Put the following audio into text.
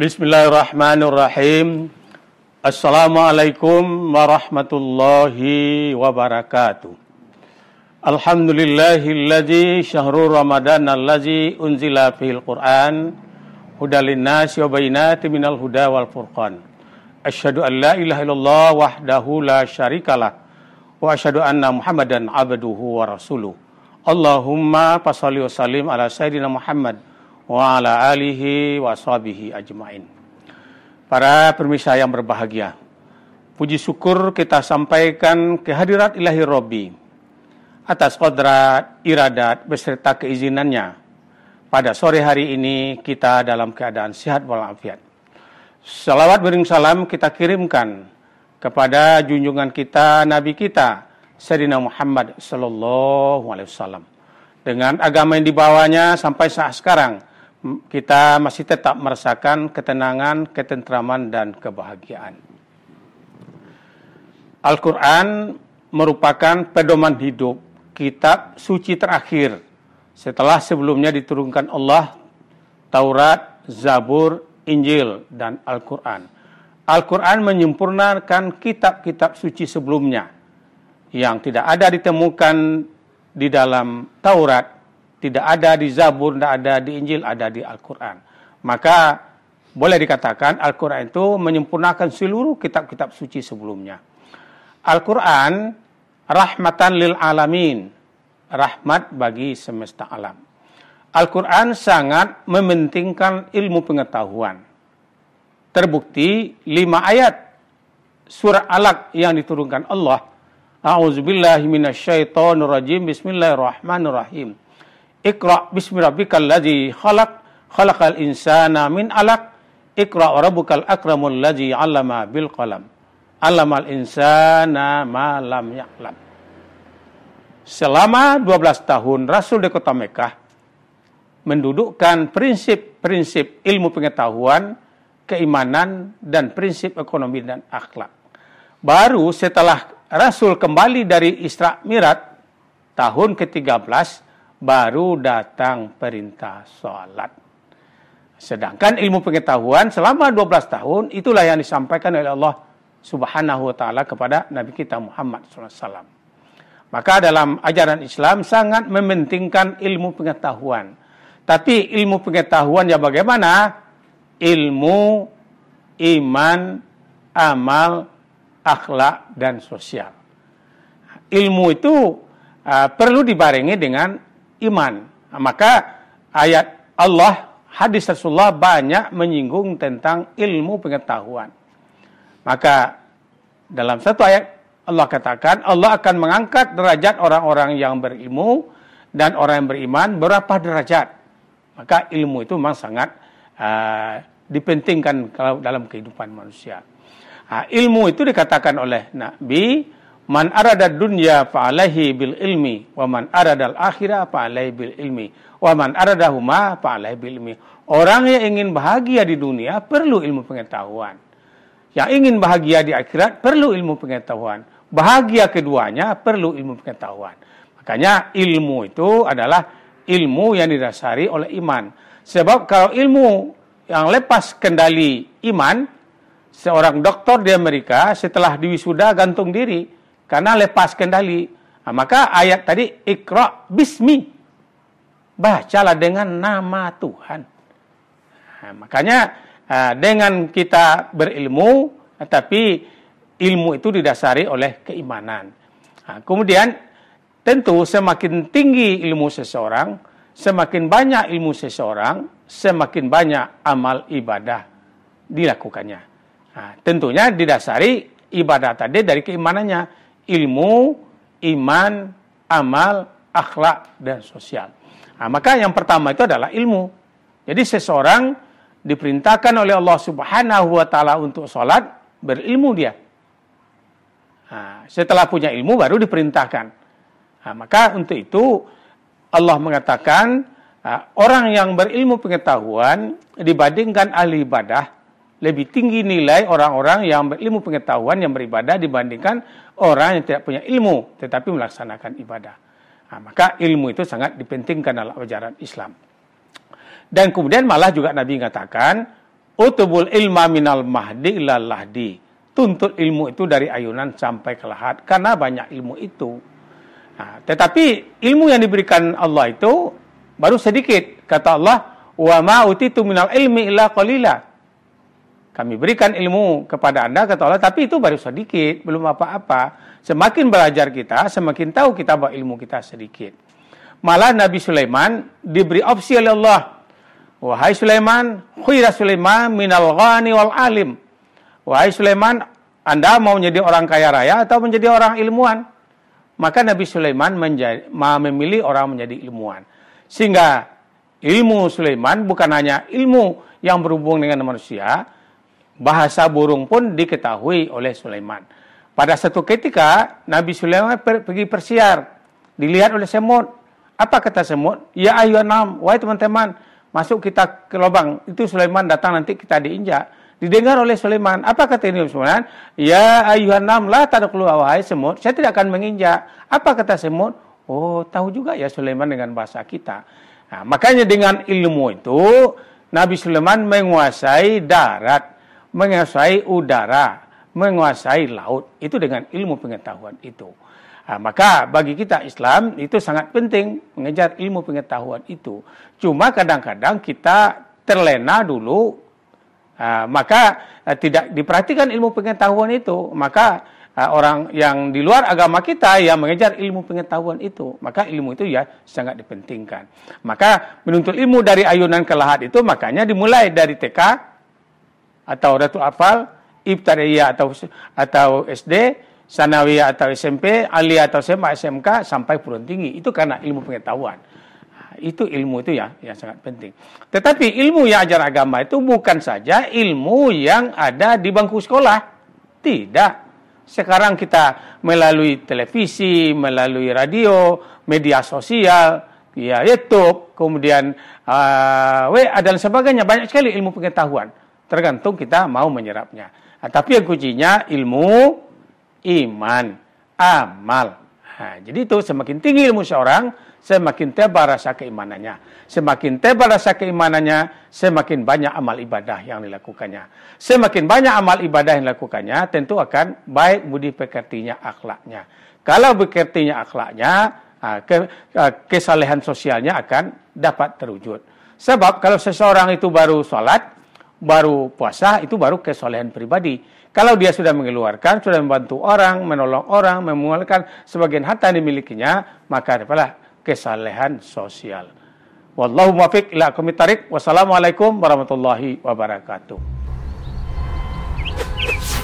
Bismillahirrahmanirrahim. Assalamualaikum warahmatullahi wabarakatuh. Alhamdulillahilladzi syahrul Ramadan allazi unzila fil Qur'an hudal linnasi wa bayyinatin minal huda wal furqan. Asyhadu an la ilaha illallah wahdahu la syarikalah wa asyhadu anna Muhammadan abduhu wa rasuluh. Allahumma fashalli wa sallim ala sayyidina Muhammad wa ala alihi wa ajmain. Para pemirsa yang berbahagia, puji syukur kita sampaikan kehadirat ilahi Robi atas kodrat, iradat, beserta keizinannya. Pada sore hari ini kita dalam keadaan sehat walafiat. Salawat beriring salam kita kirimkan kepada junjungan kita, Nabi kita, Sayyidina Muhammad Sallallahu Alaihi Wasallam. Dengan agama yang dibawanya sampai saat sekarang, kita masih tetap merasakan ketenangan, ketentraman, dan kebahagiaan. Al-Quran merupakan pedoman hidup, kitab suci terakhir setelah sebelumnya diturunkan Allah, Taurat, Zabur, Injil, dan Al-Quran. Al-Quran menyempurnakan kitab-kitab suci sebelumnya yang tidak ada ditemukan di dalam Taurat, tidak ada di Zabur, tidak ada di Injil, ada di Al-Quran. Maka boleh dikatakan Al-Quran itu menyempurnakan seluruh kitab-kitab suci sebelumnya. Al-Quran rahmatan lil alamin, rahmat bagi semesta alam. Al-Quran sangat mementingkan ilmu pengetahuan. Terbukti lima ayat surah Alaq yang diturunkan Allah. A'udzubillahiminasyaitonirrajim, bismillahirrahmanirrahim. Iqra bismi rabbikal ladzi khalaq khalaqal insana min alaq Iqra wa rabbukal akramul ladzi 'allama bil qalam. 'Allamal insana ma lam ya'lam. Selama 12 tahun Rasul di kota Mekah mendudukkan prinsip-prinsip ilmu pengetahuan, keimanan dan prinsip ekonomi dan akhlak. Baru setelah Rasul kembali dari Isra Mirat tahun ke-13 baru datang perintah sholat. Sedangkan ilmu pengetahuan selama 12 tahun itulah yang disampaikan oleh Allah Subhanahu wa taala kepada Nabi kita Muhammad SAW. Maka dalam ajaran Islam sangat mementingkan ilmu pengetahuan. Tapi ilmu pengetahuan ya bagaimana? Ilmu iman, amal, akhlak dan sosial. Ilmu itu uh, perlu dibarengi dengan iman. Nah, maka ayat Allah, hadis Rasulullah banyak menyinggung tentang ilmu pengetahuan. Maka dalam satu ayat Allah katakan Allah akan mengangkat derajat orang-orang yang berilmu dan orang yang beriman berapa derajat. Maka ilmu itu memang sangat uh, dipentingkan kalau dalam kehidupan manusia. Nah, ilmu itu dikatakan oleh Nabi Man arada dunya fa'alaihi bil ilmi wa man arada al-akhirah fa'alaihi bil ilmi wa man arada huma fa'alaihi bil ilmi. Orang yang ingin bahagia di dunia perlu ilmu pengetahuan. Yang ingin bahagia di akhirat perlu ilmu pengetahuan. Bahagia keduanya perlu ilmu pengetahuan. Makanya ilmu itu adalah ilmu yang didasari oleh iman. Sebab kalau ilmu yang lepas kendali iman, seorang doktor di Amerika setelah diwisuda gantung diri karena lepas kendali. Nah, maka ayat tadi ikra bismi. Bacalah dengan nama Tuhan. Nah, makanya ah, dengan kita berilmu tapi ilmu itu didasari oleh keimanan. Nah, kemudian tentu semakin tinggi ilmu seseorang, semakin banyak ilmu seseorang, semakin banyak amal ibadah dilakukannya. Nah, tentunya didasari ibadah tadi dari keimanannya ilmu, iman, amal, akhlak, dan sosial. Nah, maka yang pertama itu adalah ilmu. Jadi seseorang diperintahkan oleh Allah Subhanahu wa taala untuk sholat, berilmu dia. Nah, setelah punya ilmu baru diperintahkan. Nah, maka untuk itu Allah mengatakan ah, orang yang berilmu pengetahuan dibandingkan ahli ibadah lebih tinggi nilai orang-orang yang berilmu pengetahuan yang beribadah dibandingkan orang yang tidak punya ilmu tetapi melaksanakan ibadah. Nah, maka ilmu itu sangat dipentingkan dalam ajaran Islam. Dan kemudian malah juga Nabi mengatakan, "Utubul ilma minal mahdi ilal lahdi." Tuntut ilmu itu dari ayunan sampai ke lahat karena banyak ilmu itu. Nah, tetapi ilmu yang diberikan Allah itu baru sedikit. Kata Allah, "Wa ma utitu minal ilmi illa qalila." kami berikan ilmu kepada Anda kata Allah, tapi itu baru sedikit, belum apa-apa. Semakin belajar kita, semakin tahu kita bahwa ilmu kita sedikit. Malah Nabi Sulaiman diberi opsi oleh Allah. Wahai Sulaiman, khuira Sulaiman minal ghani wal alim. Wahai Sulaiman, Anda mau menjadi orang kaya raya atau menjadi orang ilmuwan? Maka Nabi Sulaiman menjadi, memilih orang menjadi ilmuwan. Sehingga ilmu Sulaiman bukan hanya ilmu yang berhubung dengan manusia, bahasa burung pun diketahui oleh Sulaiman. Pada satu ketika Nabi Sulaiman per, pergi persiar, dilihat oleh semut. Apa kata semut? Ya ayo enam, wahai teman-teman, masuk kita ke lubang. Itu Sulaiman datang nanti kita diinjak. Didengar oleh Sulaiman, apa kata ini Sulaiman? Ya ayuhan enam lah keluar wahai semut, saya tidak akan menginjak. Apa kata semut? Oh, tahu juga ya Sulaiman dengan bahasa kita. Nah, makanya dengan ilmu itu Nabi Sulaiman menguasai darat, menguasai udara, menguasai laut. Itu dengan ilmu pengetahuan itu. Nah, maka bagi kita Islam itu sangat penting mengejar ilmu pengetahuan itu. Cuma kadang-kadang kita terlena dulu, ah, maka ah, tidak diperhatikan ilmu pengetahuan itu. Maka ah, orang yang di luar agama kita yang mengejar ilmu pengetahuan itu, maka ilmu itu ya sangat dipentingkan. Maka menuntut ilmu dari ayunan ke lahat itu makanya dimulai dari TK atau Ratu Afal, Ibtariya atau atau SD, Sanawiyah atau SMP, ali atau SMA, SMK sampai perguruan tinggi. Itu karena ilmu pengetahuan. Nah, itu ilmu itu ya yang sangat penting. Tetapi ilmu yang ajar agama itu bukan saja ilmu yang ada di bangku sekolah. Tidak. Sekarang kita melalui televisi, melalui radio, media sosial, ya YouTube, kemudian uh, ah, WA dan sebagainya banyak sekali ilmu pengetahuan. Tergantung kita mau menyerapnya. Nah, tapi yang kuncinya ilmu, iman, amal. Nah, jadi itu semakin tinggi ilmu seorang, semakin tebal rasa keimanannya. Semakin tebal rasa keimanannya, semakin banyak amal ibadah yang dilakukannya. Semakin banyak amal ibadah yang dilakukannya, tentu akan baik budi pekertinya, akhlaknya. Kalau pekertinya akhlaknya, ah, ah, kesalehan sosialnya akan dapat terwujud. Sebab kalau seseorang itu baru sholat, baru puasa itu baru kesolehan pribadi. Kalau dia sudah mengeluarkan, sudah membantu orang, menolong orang, memualkan sebagian harta yang dimilikinya, maka adalah kesalehan sosial. Wallahu muwafiq ila tarik. Wassalamualaikum warahmatullahi wabarakatuh.